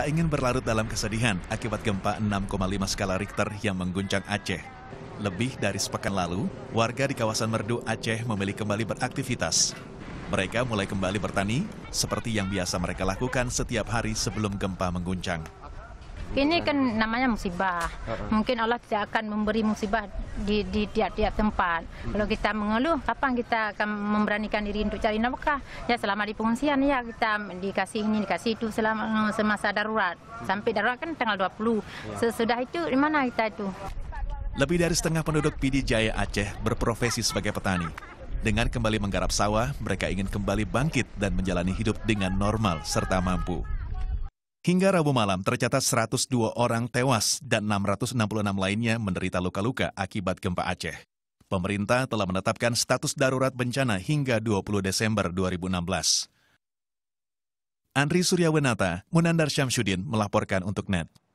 tak ingin berlarut dalam kesedihan akibat gempa 6,5 skala Richter yang mengguncang Aceh. Lebih dari sepekan lalu, warga di kawasan Merdu Aceh memilih kembali beraktivitas. Mereka mulai kembali bertani, seperti yang biasa mereka lakukan setiap hari sebelum gempa mengguncang. Ini kan namanya musibah. Mungkin Allah tidak akan memberi musibah di tiap-tiap tempat. Hmm. Kalau kita mengeluh, kapan kita akan memberanikan diri untuk cari nafkah? Ya selama di pengungsian ya kita dikasih ini, dikasih itu selama eh, semasa darurat. Hmm. Sampai darurat kan tanggal 20. Yeah. Sesudah itu di mana kita itu? Lebih dari setengah penduduk Pidi Jaya Aceh berprofesi sebagai petani. Dengan kembali menggarap sawah, mereka ingin kembali bangkit dan menjalani hidup dengan normal serta mampu. Hingga Rabu malam tercatat 102 orang tewas dan 666 lainnya menderita luka-luka akibat gempa Aceh. Pemerintah telah menetapkan status darurat bencana hingga 20 Desember 2016. Andri Suryawenata, Munandar Syamsuddin melaporkan untuk NET.